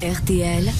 RTL.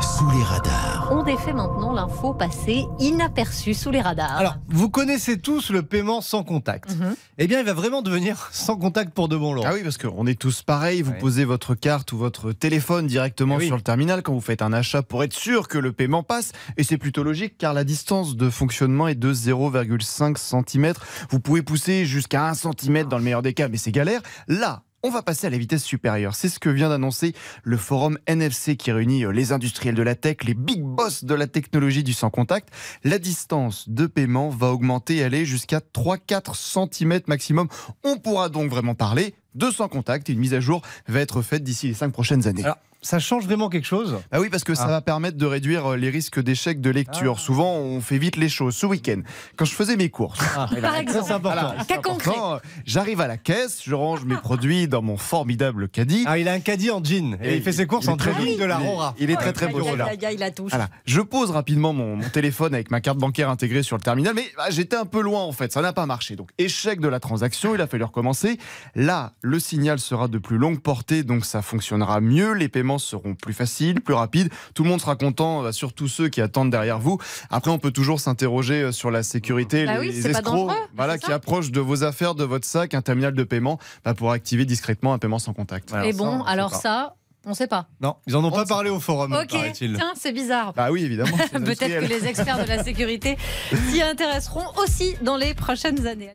Sous les radars. On défait maintenant l'info passée inaperçu sous les radars. Alors, vous connaissez tous le paiement sans contact. Mhm. Eh bien, il va vraiment devenir sans contact pour de bon long. Ah oui, parce qu'on est tous pareils. Vous posez votre carte ou votre téléphone directement eh sur le terminal quand vous faites un achat pour être sûr que le paiement passe. Et c'est plutôt logique car la distance de fonctionnement est de 0,5 cm. Vous pouvez pousser jusqu'à 1 cm dans le meilleur des cas, mais c'est galère. Là, on va passer à la vitesse supérieure. C'est ce que vient d'annoncer le forum NFC qui réunit euh, les industriels de la tech, les big boss de la technologie du sans-contact. La distance de paiement va augmenter aller jusqu'à 3-4 cm maximum. On pourra donc vraiment parler 200 contacts. Et une mise à jour va être faite d'ici les 5 prochaines années. ça change vraiment quelque chose Ah oui, parce que ça ah. va permettre de réduire euh, les risques d'échec de lecture. Ah. Souvent, on fait vite les choses. Ce week-end, quand je faisais mes courses, ah, par eh ben, exemple, euh, j'arrive à la caisse, je range mes produits dans mon formidable caddie. Ah, il a un caddie en jean et, il fait ses courses en très vite de la Rora. Il est très très beau. Il Je pose rapidement mon, téléphone avec ma carte bancaire intégrée sur le terminal, mais j'étais un peu loin en fait. Ça n'a pas marché. Donc échec de la transaction. Il a fallu recommencer. Là, le signal sera de plus longue portée, donc ça fonctionnera mieux, les paiements seront plus faciles, plus rapides, tout le monde sera content, euh, surtout ceux qui attendent derrière vous. Après, on peut toujours s'interroger euh, sur la sécurité, bah les, escrocs voilà, qui approchent de vos affaires, de votre sac, un terminal de paiement bah, pour activer discrètement un paiement sans contact. Et bon, alors ça... On ne sait pas. Non, ils en ont pas parlé au forum. Ok, tiens, c'est bizarre. Bah oui, évidemment. Peut-être que les experts de la sécurité s'y intéresseront aussi dans les prochaines années.